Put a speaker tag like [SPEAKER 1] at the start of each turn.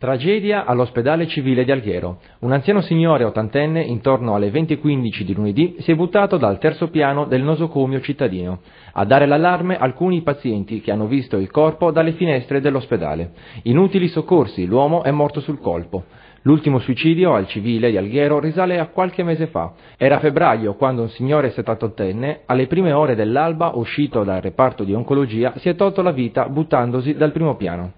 [SPEAKER 1] Tragedia all'ospedale civile di Alghero. Un anziano signore ottantenne, intorno alle 20.15 di lunedì, si è buttato dal terzo piano del nosocomio cittadino. A dare l'allarme alcuni pazienti che hanno visto il corpo dalle finestre dell'ospedale. Inutili soccorsi, l'uomo è morto sul colpo. L'ultimo suicidio al civile di Alghero risale a qualche mese fa. Era febbraio quando un signore 78enne, alle prime ore dell'alba, uscito dal reparto di oncologia, si è tolto la vita buttandosi dal primo piano.